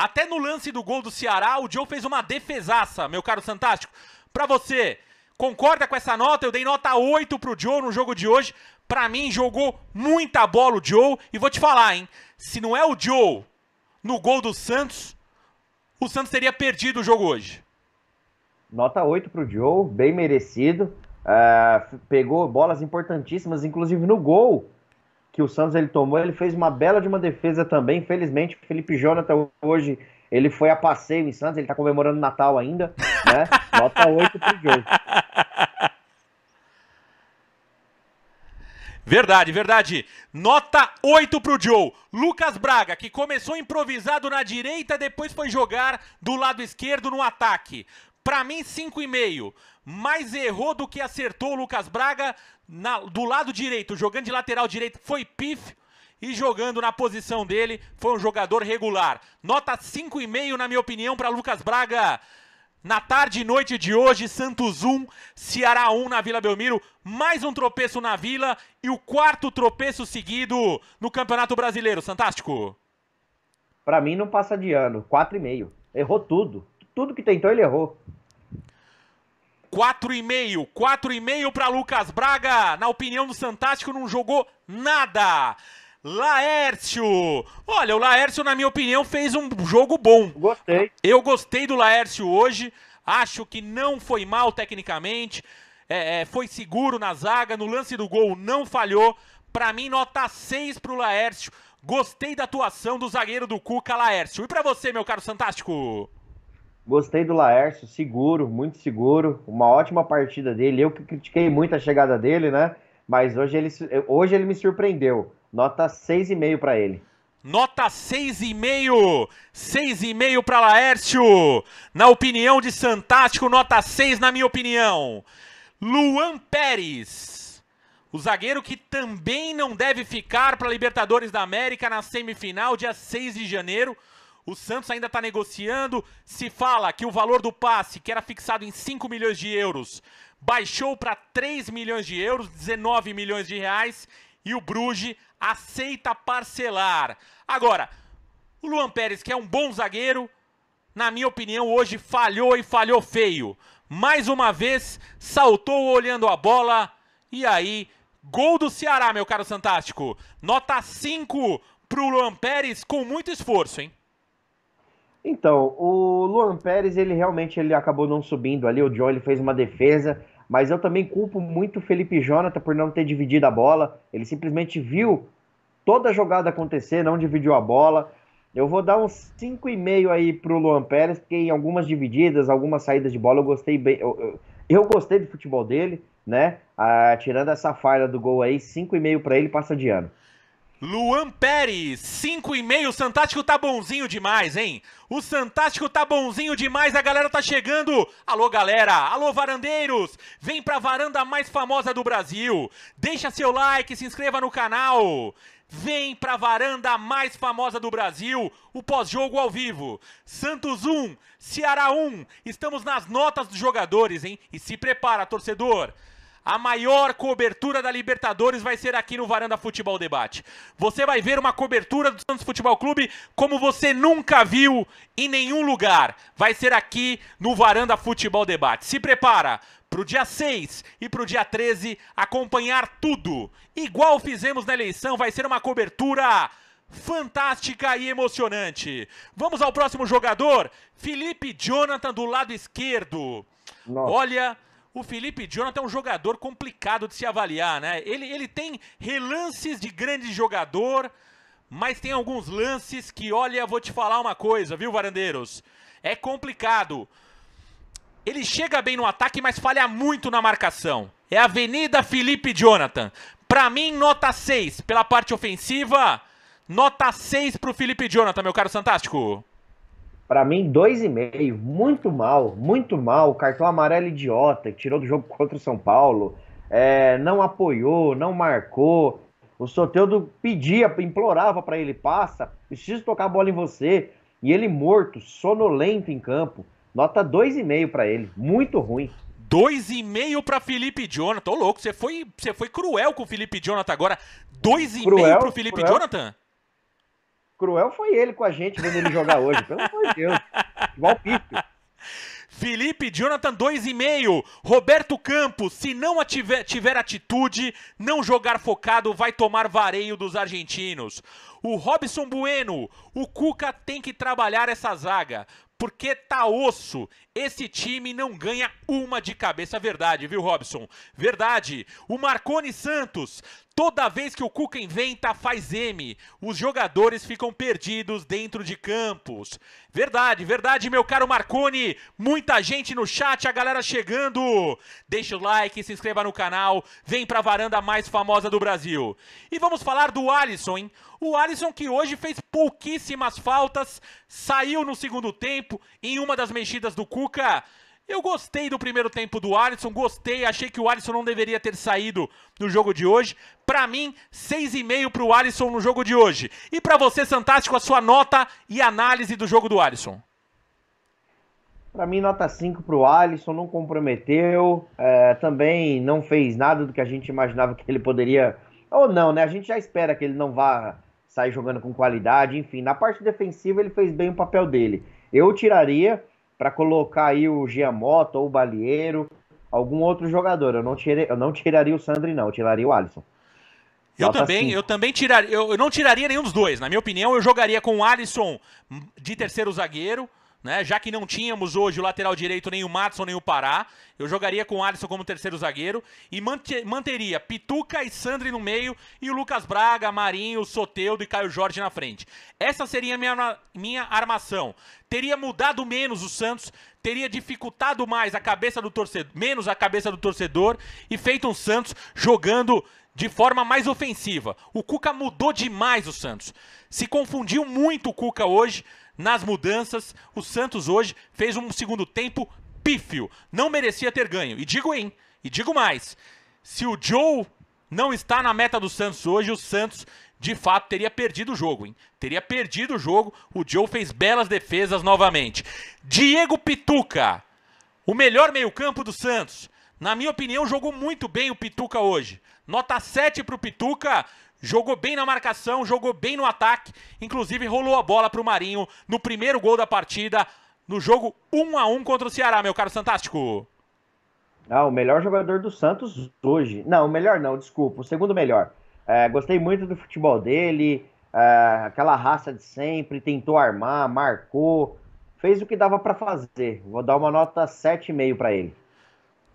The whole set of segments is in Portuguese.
Até no lance do gol do Ceará, o Joe fez uma defesaça, meu caro Fantástico. Para você, concorda com essa nota? Eu dei nota 8 pro Joe no jogo de hoje. Para mim, jogou muita bola o Joe. E vou te falar, hein? Se não é o Joe no gol do Santos, o Santos teria perdido o jogo hoje. Nota 8 pro Joe, bem merecido. Uh, pegou bolas importantíssimas, inclusive no gol que o Santos ele tomou, ele fez uma bela de uma defesa também. Infelizmente, o Felipe Jonathan hoje ele foi a passeio em Santos, ele tá comemorando Natal ainda, né? Nota 8 pro jogo. Verdade, verdade. Nota 8 pro Joe. Lucas Braga, que começou improvisado na direita, depois foi jogar do lado esquerdo no ataque. Para mim, 5,5. Mais errou do que acertou o Lucas Braga na, do lado direito, jogando de lateral direito, foi pif. E jogando na posição dele, foi um jogador regular. Nota 5,5, na minha opinião, para Lucas Braga. Na tarde e noite de hoje, Santos 1, Ceará 1 na Vila Belmiro. Mais um tropeço na Vila e o quarto tropeço seguido no Campeonato Brasileiro. Fantástico. Para mim, não passa de ano. 4,5. Errou tudo tudo que tentou ele errou. 4,5, 4,5 para Lucas Braga. Na opinião do Santástico, não jogou nada. Laércio. Olha, o Laércio, na minha opinião, fez um jogo bom. Gostei. Eu gostei do Laércio hoje. Acho que não foi mal tecnicamente. É, é foi seguro na zaga. No lance do gol, não falhou. Para mim, nota 6 para o Laércio. Gostei da atuação do zagueiro do Cuca, Laércio. E para você, meu caro Santástico? Gostei do Laércio, seguro, muito seguro, uma ótima partida dele. Eu que critiquei muito a chegada dele, né? Mas hoje ele, hoje ele me surpreendeu. Nota 6,5 para ele. Nota 6,5. 6,5 para Laércio. Na opinião de Santástico, nota 6 na minha opinião. Luan Pérez. O zagueiro que também não deve ficar para Libertadores da América na semifinal, dia 6 de janeiro. O Santos ainda está negociando. Se fala que o valor do passe, que era fixado em 5 milhões de euros, baixou para 3 milhões de euros, 19 milhões de reais. E o Bruges aceita parcelar. Agora, o Luan Pérez, que é um bom zagueiro, na minha opinião, hoje falhou e falhou feio. Mais uma vez, saltou olhando a bola. E aí, gol do Ceará, meu caro Fantástico. Nota 5 pro Luan Pérez com muito esforço, hein? Então, o Luan Pérez, ele realmente ele acabou não subindo ali, o John ele fez uma defesa, mas eu também culpo muito o Felipe Jonathan por não ter dividido a bola, ele simplesmente viu toda a jogada acontecer, não dividiu a bola. Eu vou dar uns 5,5 aí pro Luan Pérez, porque em algumas divididas, algumas saídas de bola eu gostei bem, eu, eu, eu gostei do futebol dele, né? Ah, tirando essa falha do gol aí, 5,5 para ele passa de ano. Luan Pérez, 5,5. O Santástico tá bonzinho demais, hein? O Santástico tá bonzinho demais. A galera tá chegando. Alô, galera. Alô, varandeiros. Vem pra varanda mais famosa do Brasil. Deixa seu like, se inscreva no canal. Vem pra varanda mais famosa do Brasil, o pós-jogo ao vivo. Santos 1, Ceará 1. Estamos nas notas dos jogadores, hein? E se prepara, torcedor. A maior cobertura da Libertadores vai ser aqui no Varanda Futebol Debate. Você vai ver uma cobertura do Santos Futebol Clube como você nunca viu em nenhum lugar. Vai ser aqui no Varanda Futebol Debate. Se prepara para o dia 6 e para o dia 13 acompanhar tudo. Igual fizemos na eleição, vai ser uma cobertura fantástica e emocionante. Vamos ao próximo jogador, Felipe Jonathan do lado esquerdo. Nossa. Olha o Felipe Jonathan é um jogador complicado de se avaliar, né? Ele, ele tem relances de grande jogador, mas tem alguns lances que, olha, vou te falar uma coisa, viu, Varandeiros? É complicado. Ele chega bem no ataque, mas falha muito na marcação. É Avenida Felipe Jonathan. Pra mim, nota 6. Pela parte ofensiva, nota 6 pro Felipe Jonathan, meu caro Fantástico. Para mim, 2,5. Muito mal, muito mal. Cartão amarelo idiota, que tirou do jogo contra o São Paulo. É, não apoiou, não marcou. O Soteudo pedia, implorava para ele: passa, preciso tocar a bola em você. E ele morto, sonolento em campo. Nota 2,5 para ele. Muito ruim. 2,5 para Felipe Jonathan. Ô, louco, você foi, você foi cruel com o Felipe Jonathan agora. 2,5 para Felipe cruel. Jonathan? Cruel foi ele com a gente vendo ele jogar hoje, pelo amor de Deus. Igual Pico. Felipe Jonathan 2,5. Roberto Campos, se não tiver, tiver atitude, não jogar focado, vai tomar vareio dos argentinos. O Robson Bueno, o Cuca tem que trabalhar essa zaga porque tá osso. Esse time não ganha uma de cabeça. É verdade, viu, Robson? Verdade. O Marconi Santos Toda vez que o Cuca inventa, faz M. Os jogadores ficam perdidos dentro de campos. Verdade, verdade, meu caro Marconi. Muita gente no chat, a galera chegando. Deixa o like, se inscreva no canal. Vem pra varanda mais famosa do Brasil. E vamos falar do Alisson, hein? O Alisson, que hoje fez pouquíssimas faltas, saiu no segundo tempo em uma das mexidas do Cuca. Eu gostei do primeiro tempo do Alisson, gostei, achei que o Alisson não deveria ter saído no jogo de hoje. Para mim, 6,5 para o Alisson no jogo de hoje. E para você, Fantástico, a sua nota e análise do jogo do Alisson. Para mim, nota 5 para o Alisson, não comprometeu, é, também não fez nada do que a gente imaginava que ele poderia, ou não, né? A gente já espera que ele não vá sai jogando com qualidade, enfim. Na parte defensiva ele fez bem o papel dele. Eu tiraria para colocar aí o Giamotto ou o Balieiro, algum outro jogador. Eu não, tirei, eu não tiraria o Sandri, não, eu tiraria o Alisson. Eu Nota também, cinco. eu também tiraria, eu não tiraria nenhum dos dois. Na minha opinião, eu jogaria com o Alisson de terceiro zagueiro, né? Já que não tínhamos hoje o lateral direito nem o Matson nem o Pará, eu jogaria com o Alisson como terceiro zagueiro e manteria Pituca e Sandri no meio e o Lucas Braga, Marinho, Soteudo e Caio Jorge na frente. Essa seria a minha, minha armação. Teria mudado menos o Santos, teria dificultado mais a cabeça do torcedor, menos a cabeça do torcedor e feito um Santos jogando de forma mais ofensiva. O Cuca mudou demais o Santos. Se confundiu muito o Cuca hoje nas mudanças. O Santos hoje fez um segundo tempo pífio. Não merecia ter ganho. E digo, hein? E digo mais. Se o Joe não está na meta do Santos hoje, o Santos de fato teria perdido o jogo, hein? Teria perdido o jogo. O Joe fez belas defesas novamente. Diego Pituca, o melhor meio-campo do Santos. Na minha opinião, jogou muito bem o Pituca hoje. Nota 7 para o Pituca, Jogou bem na marcação, jogou bem no ataque, inclusive rolou a bola para o Marinho no primeiro gol da partida, no jogo 1 a 1 contra o Ceará, meu caro Santástico. Ah, o melhor jogador do Santos hoje. Não, o melhor não, desculpa, o segundo melhor. É, gostei muito do futebol dele, é, aquela raça de sempre, tentou armar, marcou, fez o que dava para fazer. Vou dar uma nota 7,5 para ele.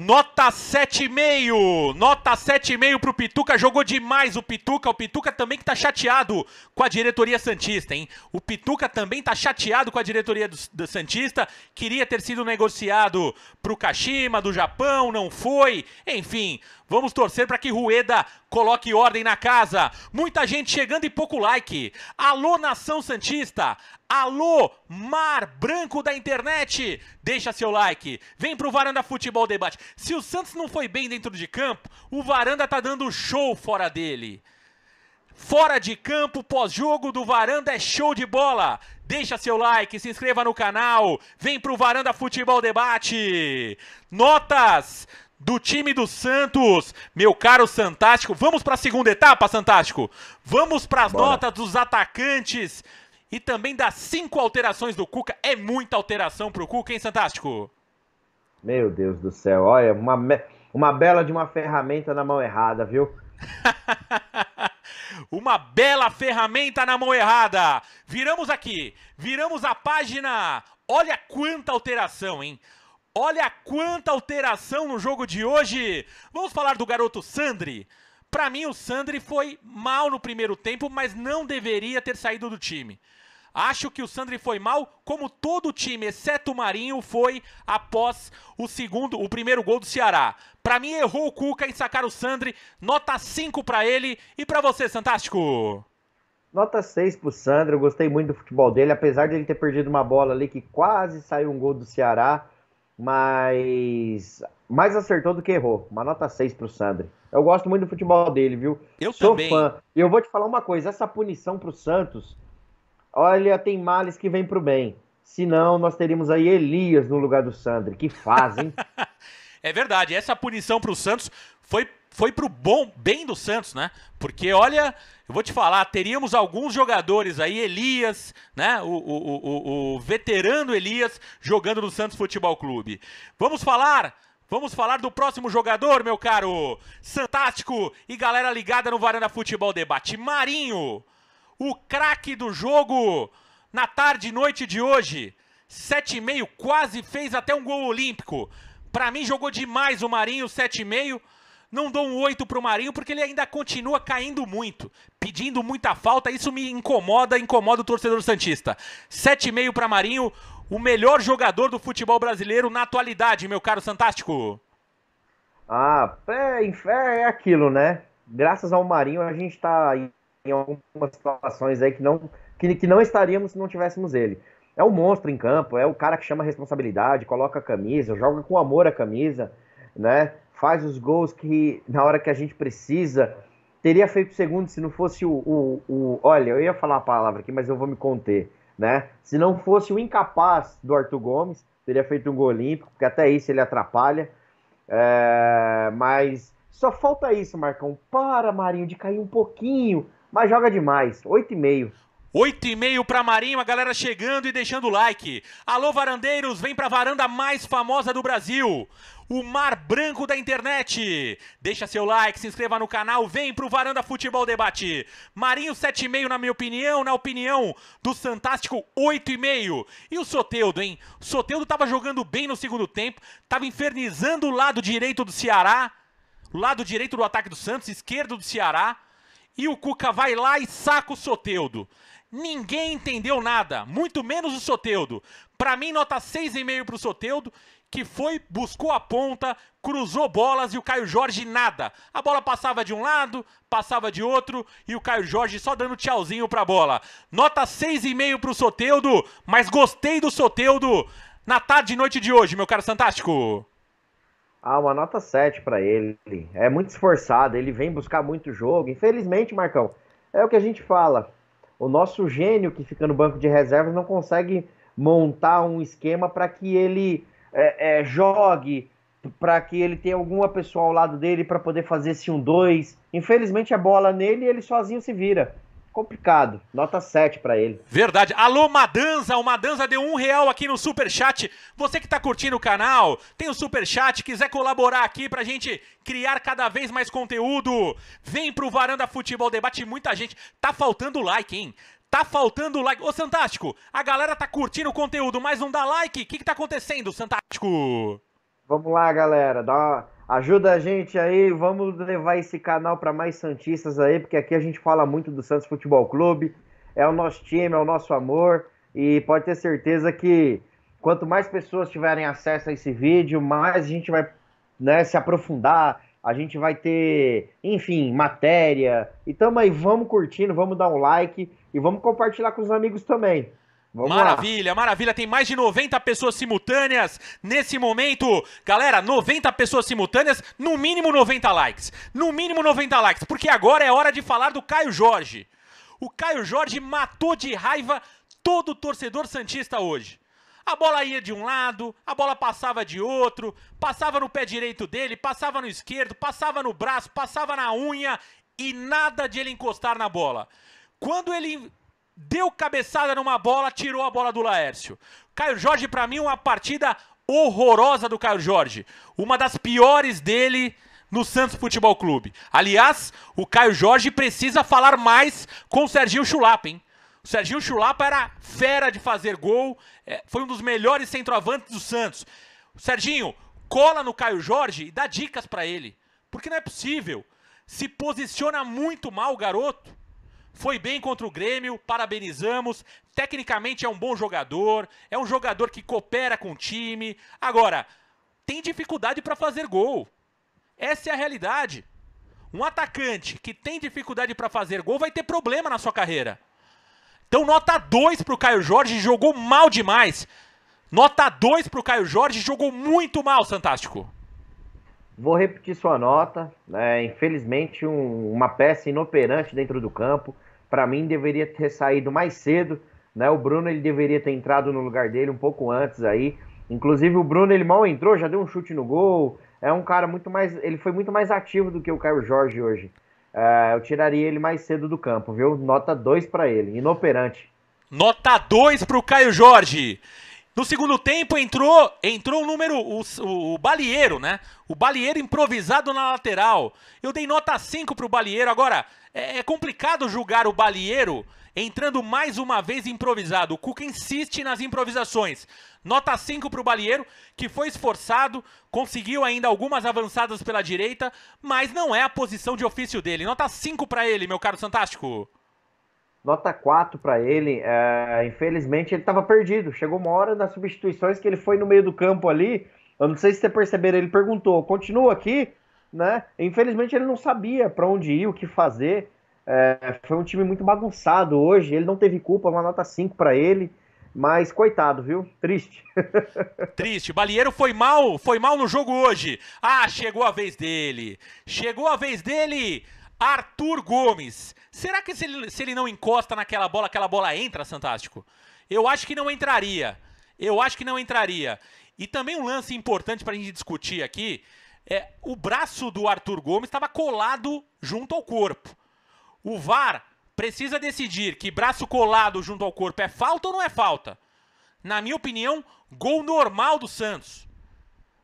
Nota 7,5. Nota 7,5 pro Pituca. Jogou demais o Pituca. O Pituca também que tá chateado com a diretoria Santista, hein? O Pituca também tá chateado com a diretoria do, do Santista. Queria ter sido negociado pro Kashima do Japão, não foi. Enfim, vamos torcer para que Rueda coloque ordem na casa. Muita gente chegando e pouco like. Alô, nação Santista. Alô, mar branco da internet! Deixa seu like, vem pro Varanda Futebol Debate. Se o Santos não foi bem dentro de campo, o Varanda tá dando show fora dele. Fora de campo, pós-jogo do Varanda é show de bola. Deixa seu like, se inscreva no canal, vem pro Varanda Futebol Debate. Notas do time do Santos, meu caro Santástico. Vamos para a segunda etapa, Santástico. Vamos para as notas dos atacantes e também das cinco alterações do Cuca. É muita alteração pro Cuca, hein, Fantástico? Meu Deus do céu, olha, uma, uma bela de uma ferramenta na mão errada, viu? uma bela ferramenta na mão errada. Viramos aqui, viramos a página. Olha quanta alteração, hein? Olha quanta alteração no jogo de hoje. Vamos falar do garoto Sandri. Para mim, o Sandri foi mal no primeiro tempo, mas não deveria ter saído do time. Acho que o Sandri foi mal, como todo time, exceto o Marinho, foi após o segundo, o primeiro gol do Ceará. Para mim, errou o Cuca em sacar o Sandri. Nota 5 para ele. E para você, Santástico? Nota 6 pro Sandro, eu gostei muito do futebol dele, apesar de ele ter perdido uma bola ali que quase saiu um gol do Ceará, mas mais acertou do que errou. Uma nota 6 pro Sandro. Eu gosto muito do futebol dele, viu? Eu Sou também. fã. E eu vou te falar uma coisa, essa punição pro Santos, Olha, tem males que vêm pro bem. Senão, nós teríamos aí Elias no lugar do Sandri. Que fazem. é verdade. Essa punição pro Santos foi foi pro bom bem do Santos, né? Porque olha, eu vou te falar, teríamos alguns jogadores aí, Elias, né? O, o, o, o veterano Elias jogando no Santos Futebol Clube. Vamos falar Vamos falar do próximo jogador, meu caro. Fantástico e galera ligada no Varanda Futebol Debate. Marinho o craque do jogo na tarde e noite de hoje. 7,5, quase fez até um gol olímpico. Para mim, jogou demais o Marinho, 7,5. Não dou um 8 pro Marinho porque ele ainda continua caindo muito, pedindo muita falta. Isso me incomoda, incomoda o torcedor Santista. 7,5 para Marinho, o melhor jogador do futebol brasileiro na atualidade, meu caro Santástico. Ah, é, é aquilo, né? Graças ao Marinho a gente tá em algumas situações aí que não, que, que não estaríamos se não tivéssemos ele. É o um monstro em campo, é o cara que chama a responsabilidade, coloca a camisa, joga com amor a camisa, né? Faz os gols que na hora que a gente precisa. Teria feito segundo se não fosse o, o, o. Olha, eu ia falar a palavra aqui, mas eu vou me conter. Né? Se não fosse o incapaz do Arthur Gomes, teria feito um gol olímpico, porque até isso ele atrapalha. É... mas só falta isso, Marcão. Para, Marinho, de cair um pouquinho mas joga demais. 8,5. 8 e meio para Marinho, a galera chegando e deixando o like. Alô, varandeiros, vem para a varanda mais famosa do Brasil. O mar branco da internet. Deixa seu like, se inscreva no canal, vem pro Varanda Futebol Debate. Marinho 7,5 na minha opinião, na opinião do Fantástico 8,5. E o Soteudo, hein? O Soteudo tava jogando bem no segundo tempo, tava infernizando o lado direito do Ceará, o lado direito do ataque do Santos, esquerdo do Ceará. E o Cuca vai lá e saca o Soteudo. Ninguém entendeu nada, muito menos o Soteudo. Para mim, nota 6,5 para o Soteudo, que foi, buscou a ponta, cruzou bolas e o Caio Jorge nada. A bola passava de um lado, passava de outro e o Caio Jorge só dando tchauzinho para a bola. Nota 6,5 para o Soteudo, mas gostei do Soteudo na tarde e noite de hoje, meu caro Santástico. Ah, uma nota 7 para ele. É muito esforçado, ele vem buscar muito jogo. Infelizmente, Marcão, é o que a gente fala. O nosso gênio que fica no banco de reservas não consegue montar um esquema para que ele é, é, jogue, para que ele tenha alguma pessoa ao lado dele para poder fazer esse 1-2. Infelizmente, a bola nele e ele sozinho se vira complicado. Nota 7 para ele. Verdade. Alô, Madanza. O Madanza deu um real aqui no super chat. Você que tá curtindo o canal, tem o super chat, quiser colaborar aqui pra gente criar cada vez mais conteúdo, vem pro Varanda Futebol Debate. Muita gente. Tá faltando like, hein? Tá faltando like. Ô, Santástico, a galera tá curtindo o conteúdo, mas não dá like. O que, que tá acontecendo, Santástico? Vamos lá, galera. Dá uma Ajuda a gente aí, vamos levar esse canal para mais Santistas aí, porque aqui a gente fala muito do Santos Futebol Clube, é o nosso time, é o nosso amor, e pode ter certeza que quanto mais pessoas tiverem acesso a esse vídeo, mais a gente vai né, se aprofundar, a gente vai ter, enfim, matéria. Então, aí vamos curtindo, vamos dar um like e vamos compartilhar com os amigos também. Vamos maravilha, lá. maravilha. Tem mais de 90 pessoas simultâneas nesse momento. Galera, 90 pessoas simultâneas, no mínimo 90 likes. No mínimo 90 likes, porque agora é hora de falar do Caio Jorge. O Caio Jorge matou de raiva todo o torcedor santista hoje. A bola ia de um lado, a bola passava de outro, passava no pé direito dele, passava no esquerdo, passava no braço, passava na unha e nada de ele encostar na bola. Quando ele deu cabeçada numa bola, tirou a bola do Laércio. Caio Jorge, para mim, uma partida horrorosa do Caio Jorge. Uma das piores dele no Santos Futebol Clube. Aliás, o Caio Jorge precisa falar mais com o Serginho Chulapa, hein? O Serginho Chulapa era fera de fazer gol, é, foi um dos melhores centroavantes do Santos. Serginho, cola no Caio Jorge e dá dicas para ele. Porque não é possível. Se posiciona muito mal o garoto foi bem contra o Grêmio, parabenizamos. Tecnicamente é um bom jogador, é um jogador que coopera com o time. Agora, tem dificuldade para fazer gol. Essa é a realidade. Um atacante que tem dificuldade para fazer gol vai ter problema na sua carreira. Então, nota 2 para o Caio Jorge, jogou mal demais. Nota 2 para o Caio Jorge, jogou muito mal, Fantástico. Vou repetir sua nota. Né? Infelizmente, um, uma peça inoperante dentro do campo para mim deveria ter saído mais cedo, né? O Bruno ele deveria ter entrado no lugar dele um pouco antes aí. Inclusive o Bruno ele mal entrou, já deu um chute no gol. É um cara muito mais, ele foi muito mais ativo do que o Caio Jorge hoje. É, eu tiraria ele mais cedo do campo, viu? Nota 2 para ele, inoperante. Nota 2 para o Caio Jorge. No segundo tempo entrou entrou o número, o, o, o Balieiro, né? O Balieiro improvisado na lateral. Eu dei nota 5 pro Balieiro. Agora, é, é complicado julgar o Balieiro entrando mais uma vez improvisado. O Cuca insiste nas improvisações. Nota 5 para o Balieiro, que foi esforçado, conseguiu ainda algumas avançadas pela direita, mas não é a posição de ofício dele. Nota 5 para ele, meu caro fantástico nota 4 para ele. É, infelizmente, ele estava perdido. Chegou uma hora nas substituições que ele foi no meio do campo ali. Eu não sei se você perceberam, ele perguntou: continua aqui? Né? Infelizmente, ele não sabia para onde ir, o que fazer. É, foi um time muito bagunçado hoje. Ele não teve culpa, uma nota 5 para ele. Mas coitado, viu? Triste. Triste. Balieiro foi mal, foi mal no jogo hoje. Ah, chegou a vez dele. Chegou a vez dele. Arthur Gomes. Será que se ele, se ele não encosta naquela bola, aquela bola entra, Santástico? Eu acho que não entraria. Eu acho que não entraria. E também um lance importante para a gente discutir aqui é o braço do Arthur Gomes estava colado junto ao corpo. O VAR precisa decidir que braço colado junto ao corpo é falta ou não é falta. Na minha opinião, gol normal do Santos.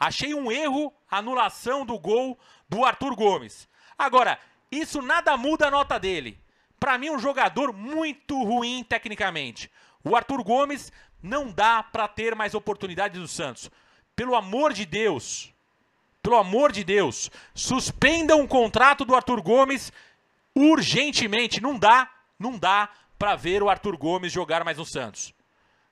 Achei um erro anulação do gol do Arthur Gomes. Agora, isso nada muda a nota dele. Para mim, um jogador muito ruim tecnicamente. O Arthur Gomes não dá para ter mais oportunidades do Santos. Pelo amor de Deus, pelo amor de Deus, suspendam o contrato do Arthur Gomes urgentemente. Não dá, não dá para ver o Arthur Gomes jogar mais no Santos.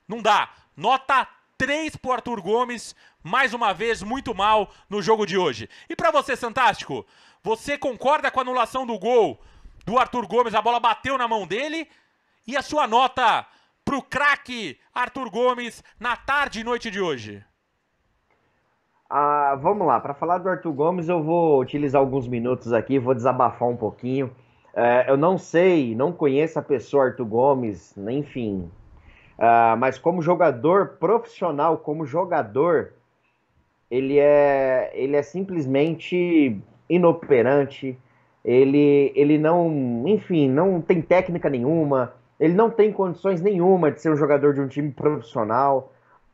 Não dá. Nota 3 pro Arthur Gomes, mais uma vez muito mal no jogo de hoje. E para você, Fantástico você concorda com a anulação do gol do Arthur Gomes? A bola bateu na mão dele e a sua nota para o craque Arthur Gomes na tarde e noite de hoje? Ah, vamos lá, para falar do Arthur Gomes, eu vou utilizar alguns minutos aqui, vou desabafar um pouquinho. É, eu não sei, não conheço a pessoa Arthur Gomes, enfim, Uh, mas como jogador profissional, como jogador, ele é, ele é simplesmente inoperante. Ele, ele não, enfim, não tem técnica nenhuma. Ele não tem condições nenhuma de ser um jogador de um time profissional,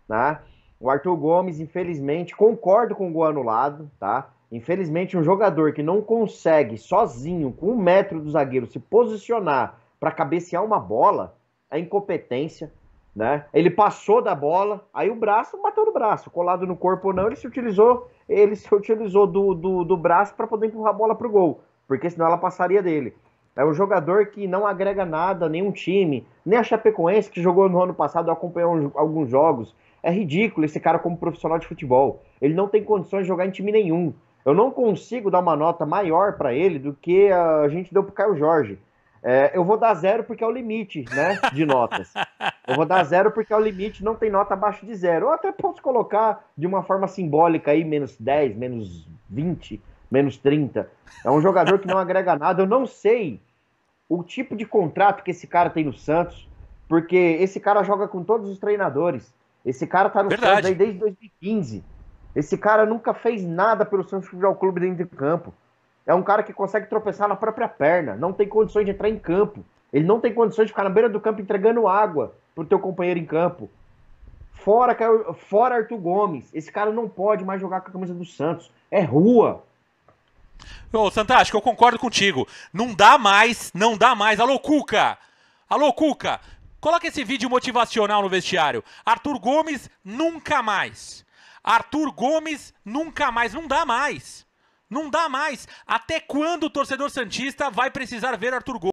né? O Arthur Gomes, infelizmente, concordo com o gol lado, tá? Infelizmente, um jogador que não consegue sozinho, com um metro do zagueiro, se posicionar para cabecear uma bola, é incompetência, né? Ele passou da bola, aí o braço bateu no braço, colado no corpo ou não, ele se utilizou, ele se utilizou do, do, do braço para poder empurrar a bola pro gol, porque senão ela passaria dele. É um jogador que não agrega nada a nenhum time, nem a Chapecoense que jogou no ano passado acompanhou alguns jogos. É ridículo esse cara como profissional de futebol. Ele não tem condições de jogar em time nenhum. Eu não consigo dar uma nota maior para ele do que a gente deu pro Caio Jorge. É, eu vou dar zero porque é o limite, né, de notas. Eu vou dar zero porque é o limite, não tem nota abaixo de zero. Ou até posso colocar de uma forma simbólica aí, menos 10, menos 20, menos 30. É um jogador que não agrega nada. Eu não sei o tipo de contrato que esse cara tem no Santos, porque esse cara joga com todos os treinadores. Esse cara tá no Verdade. Santos aí desde 2015. Esse cara nunca fez nada pelo Santos Futebol Clube dentro de campo. É um cara que consegue tropeçar na própria perna, não tem condições de entrar em campo. Ele não tem condições de ficar na beira do campo entregando água pro teu companheiro em campo. Fora, é fora Arthur Gomes. Esse cara não pode mais jogar com a camisa do Santos. É rua. Ô, Santástico, eu concordo contigo. Não dá mais, não dá mais. Alô, Cuca! Alô, Cuca! Coloca esse vídeo motivacional no vestiário. Arthur Gomes, nunca mais. Arthur Gomes, nunca mais. Não dá mais. Não dá mais. Até quando o torcedor Santista vai precisar ver Arthur Gol?